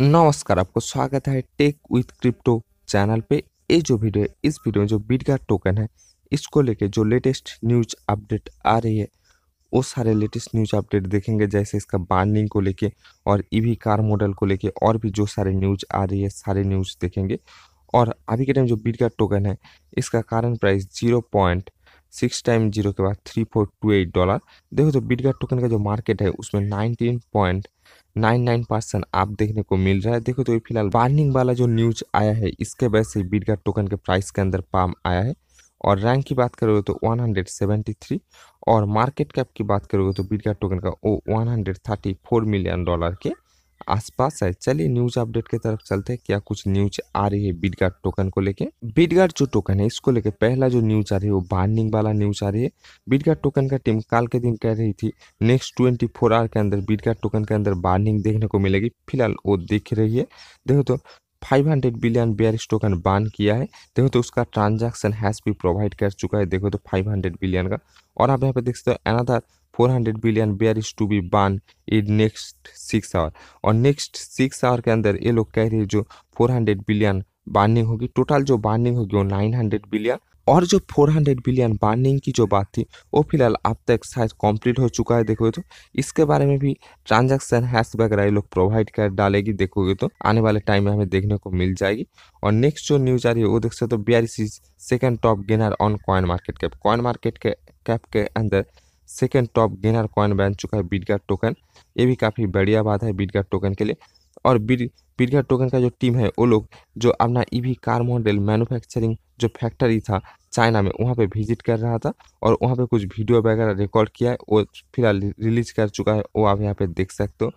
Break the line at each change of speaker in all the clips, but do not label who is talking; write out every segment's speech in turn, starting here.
नमस्कार आपको स्वागत है टेक विथ क्रिप्टो चैनल पे ये जो वीडियो है इस वीडियो में जो बिटगार्ड टोकन है इसको लेके जो लेटेस्ट न्यूज अपडेट आ रही है वो सारे लेटेस्ट न्यूज अपडेट देखेंगे जैसे इसका बाइंडिंग को लेके और ईवी कार मॉडल को लेके और भी जो सारे न्यूज आ रही है सारे न्यूज देखेंगे और अभी के टाइम जो बिटगार्ड टोकन है इसका कारण price zero point six time zero के बाद three four two eight dollar देखो तो बिटगार्ड टोकन का जो मार्केट है उसमें nineteen point nine nine percent आप देखने को मिल रहा है देखो तो ये फिलहाल वार्निंग वाला जो न्यूज आया है इसके वजह से बिटगार्ड टोकन के प्राइस के अंदर पाम आया है और रैंक की बात करोगे तो 173 और मार्केट कैप की बात करोगे तो बिटगार्ड टोकन का ओ 134 मिलियन डॉलर के आसपास है चलिए न्यूज अपडेट की तरफ चलते हैं क्या कुछ न्यूज आ रही है बिटगार्ड टोकन को लेके बिटगार्ड जो टोकन है इसको लेके पहला जो न्यूज आ रही है वो बार्निंग वाला न्यूज आ रही है बिटगार्ड टोकन का टीम काल के दिन कह रही थी नेक्स्ट ट्वेंटी फोर आवर के अंदर बिटगार्ड टोकन के अंदर बार्निंग देखने को मिलेगी फिलहाल वो देख रही है देखो तो 500 बिलियन बेयरिश टोकन बान किया है देखो तो उसका ट्रांजैक्शन हैश भी प्रोवाइड कर चुका है देखो तो 500 बिलियन का और आप यहाँ पे देख सकते हो another 400 billion bearish to be burn in next six hour और नेक्स्ट सिक्स आवर के अंदर ये लोग कह रहे हैं जो 400 बिलियन बर्निंग होगी टोटल जो बर्निंग होगी वो 900 बिलियन और जो 400 बिलियन बर्निंग की जो बात थी वो फिलहाल अब तक शायद कंप्लीट हो चुका है देखोगे तो इसके बारे में भी ट्रांजैक्शन हैश वगैरह ये लोग प्रोवाइड कर डालेगी देखोगे तो आने वाले टाइम में हमें देखने को मिल जाएगी और नेक्स्ट जो न्यूज आ रही है वो देख सकते हो B R second top gainer on coin market cap coin market के कैप के अंदर सेकेंड टॉप गेनर कॉइन बन चुका है बिटगार टोकन ये भी काफ़ी बढ़िया बात है बिटगार टोकन के लिए और बिट बिटगार्ड टोकन का जो टीम है वो लोग जो अपना ईवी कार मॉडल मैन्युफैक्चरिंग जो फैक्ट्री था चाइना में वहाँ पे विजिट कर रहा था और वहाँ पे कुछ वीडियो वगैरह रिकॉर्ड किया है वो फिलहाल रिलीज कर चुका है वो आप यहाँ पे देख सकते हो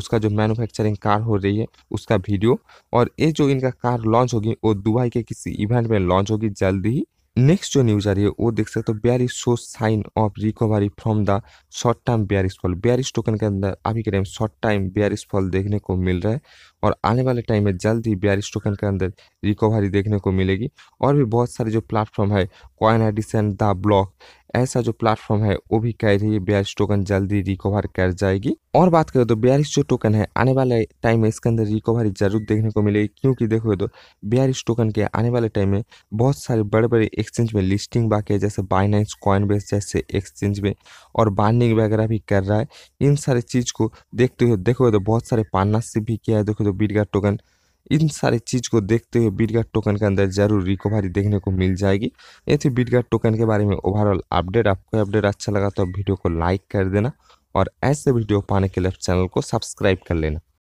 उसका जो मैन्युफैक्चरिंग कार हो रही है उसका वीडियो और ये जो इनका कार लॉन्च होगी वो दुबई के किसी इवेंट में लॉन्च होगी जल्द ही नेक्स्ट जो न्यूज़ आ रही है वो देख सकते हो is show sign of recovery from the short term bearish fall bearish token के अंदर अभी के time short time bearish fall देखने को मिल रहा है और आने वाले टाइम में जल्द ही बियारिश टोकन के अंदर रिकवरी देखने को मिलेगी और भी बहुत सारे जो प्लेटफॉर्म है कॉइन एडिसन द ब्लॉक ऐसा जो प्लेटफॉर्म है वो भी कह रही है बियारिश टोकन जल्दी रिकवर कर जाएगी और बात करें तो बियारिश जो टोकन है आने वाले टाइम में इसके अंदर रिकवरी जरूर देखने को मिलेगी क्योंकि देखो तो बियारिश टोकन के आने वाले टाइम में बहुत सारे बड़े बड़े एक्सचेंज में लिस्टिंग बाकी है जैसे बाइनेंस कॉइनबेस जैसे एक्सचेंज में और बाइंडिंग वगैरह भी कर रहा है इन सारी चीज़ को देखते हुए देखो तो बहुत सारे पार्टनरशिप भी किया है देखो तो बीटगार टोकन इन सारी चीज़ को देखते हुए बीटगार्ड टोकन के अंदर जरूर रिकवरी देखने को मिल जाएगी ये थी बीटगार्ड टोकन के बारे में ओवरऑल अपडेट आपको अपडेट अच्छा लगा तो वीडियो को लाइक कर देना और ऐसे वीडियो पाने के लिए चैनल को सब्सक्राइब कर लेना